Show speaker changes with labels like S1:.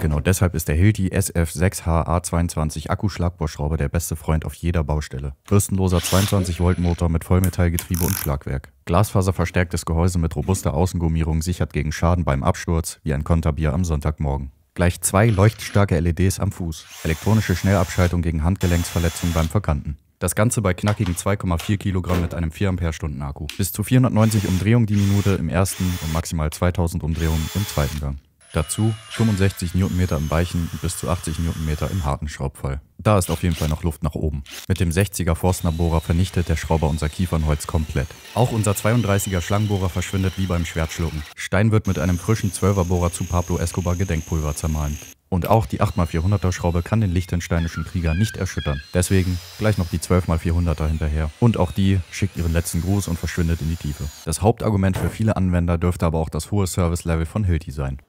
S1: genau deshalb ist der Hilti SF6H A22 Akkuschlagbohrschrauber der beste Freund auf jeder Baustelle. Bürstenloser 22 Volt Motor mit Vollmetallgetriebe und Schlagwerk. Glasfaserverstärktes Gehäuse mit robuster Außengummierung sichert gegen Schaden beim Absturz, wie ein Konterbier am Sonntagmorgen. Gleich zwei leuchtstarke LEDs am Fuß. Elektronische Schnellabschaltung gegen Handgelenksverletzungen beim Verkanten. Das Ganze bei knackigen 2,4 Kilogramm mit einem 4 Ampere-Stunden Akku. Bis zu 490 Umdrehungen die Minute im ersten und maximal 2000 Umdrehungen im zweiten Gang. Dazu 65 Newtonmeter im weichen und bis zu 80 Newtonmeter im harten Schraubfall. Da ist auf jeden Fall noch Luft nach oben. Mit dem 60er Forstnerbohrer vernichtet der Schrauber unser Kiefernholz komplett. Auch unser 32er Schlangenbohrer verschwindet wie beim Schwertschlucken. Stein wird mit einem frischen 12er Bohrer zu Pablo Escobar Gedenkpulver zermalmt. Und auch die 8x400er Schraube kann den lichtensteinischen Krieger nicht erschüttern. Deswegen gleich noch die 12x400er hinterher. Und auch die schickt ihren letzten Gruß und verschwindet in die Tiefe. Das Hauptargument für viele Anwender dürfte aber auch das hohe Service-Level von Hilti sein.